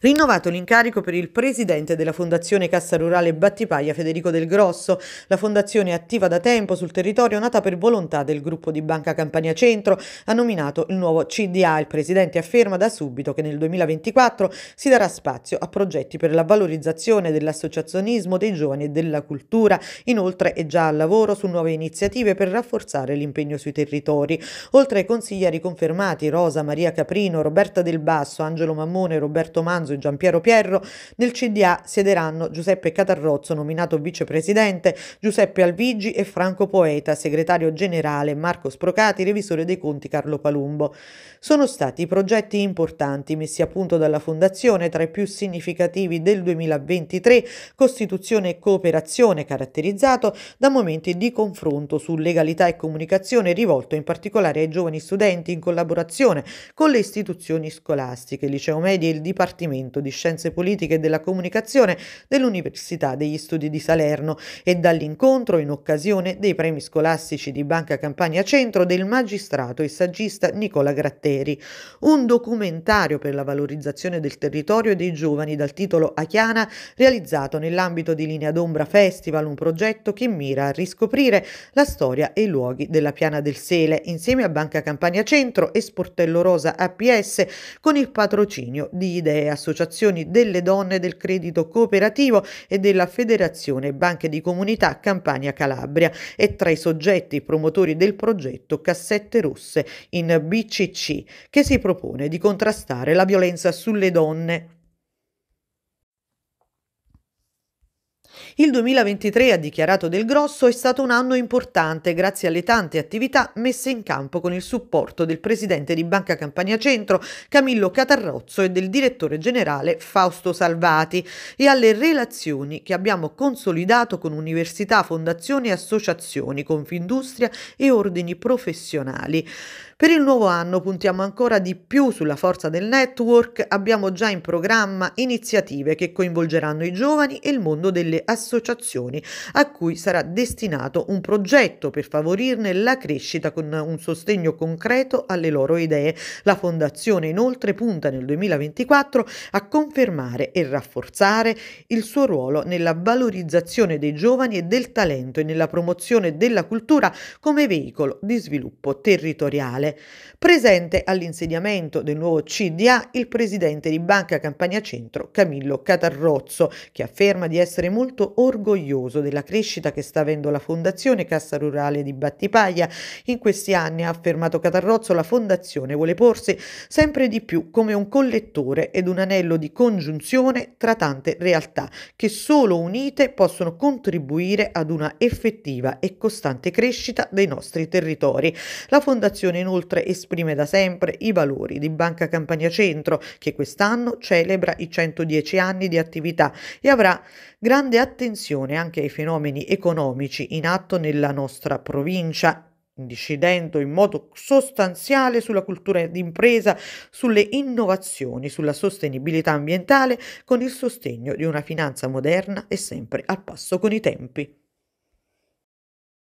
Rinnovato l'incarico per il presidente della Fondazione Cassa Rurale Battipaglia Federico Del Grosso, la fondazione attiva da tempo sul territorio nata per volontà del gruppo di Banca Campania Centro, ha nominato il nuovo CDA. Il presidente afferma da subito che nel 2024 si darà spazio a progetti per la valorizzazione dell'associazionismo dei giovani e della cultura. Inoltre è già al lavoro su nuove iniziative per rafforzare l'impegno sui territori. Oltre ai consiglieri confermati Rosa Maria Caprino, Roberta Del Basso, Angelo Mammone, Roberto Mando, Manzo e Giampiero Pierro, nel CDA siederanno Giuseppe Catarrozzo, nominato vicepresidente, Giuseppe Alvigi e Franco Poeta, segretario generale, Marco Sprocati, revisore dei conti Carlo Palumbo. Sono stati progetti importanti messi a punto dalla Fondazione, tra i più significativi del 2023, Costituzione e Cooperazione, caratterizzato da momenti di confronto su legalità e comunicazione rivolto in particolare ai giovani studenti in collaborazione con le istituzioni scolastiche, il liceo medio e il Dipartimento Dipartimento di Scienze Politiche e della Comunicazione dell'Università degli Studi di Salerno e dall'incontro in occasione dei premi scolastici di Banca Campania Centro del magistrato e saggista Nicola Gratteri. Un documentario per la valorizzazione del territorio e dei giovani dal titolo Achiana realizzato nell'ambito di Linea d'Ombra Festival, un progetto che mira a riscoprire la storia e i luoghi della Piana del Sele insieme a Banca Campania Centro e Sportello Rosa APS con il patrocinio di Idea associazioni delle donne del credito cooperativo e della Federazione Banche di Comunità Campania Calabria e tra i soggetti promotori del progetto Cassette Rosse in BCC che si propone di contrastare la violenza sulle donne. Il 2023, ha dichiarato Del Grosso, è stato un anno importante grazie alle tante attività messe in campo con il supporto del presidente di Banca Campania Centro Camillo Catarrozzo e del direttore generale Fausto Salvati e alle relazioni che abbiamo consolidato con università, fondazioni e associazioni, Confindustria e ordini professionali. Per il nuovo anno puntiamo ancora di più sulla forza del network, abbiamo già in programma iniziative che coinvolgeranno i giovani e il mondo delle associazioni associazioni a cui sarà destinato un progetto per favorirne la crescita con un sostegno concreto alle loro idee. La fondazione inoltre punta nel 2024 a confermare e rafforzare il suo ruolo nella valorizzazione dei giovani e del talento e nella promozione della cultura come veicolo di sviluppo territoriale. Presente all'insediamento del nuovo CDA il presidente di Banca Campania Centro Camillo Catarrozzo, che afferma di essere molto orgoglioso della crescita che sta avendo la Fondazione Cassa Rurale di Battipaglia. In questi anni, ha affermato Catarrozzo, la Fondazione vuole porsi sempre di più come un collettore ed un anello di congiunzione tra tante realtà che solo unite possono contribuire ad una effettiva e costante crescita dei nostri territori. La Fondazione inoltre esprime da sempre i valori di Banca Campania Centro che quest'anno celebra i 110 anni di attività e avrà grande attenzione attenzione anche ai fenomeni economici in atto nella nostra provincia incidendo in modo sostanziale sulla cultura d'impresa, sulle innovazioni, sulla sostenibilità ambientale, con il sostegno di una finanza moderna e sempre al passo con i tempi.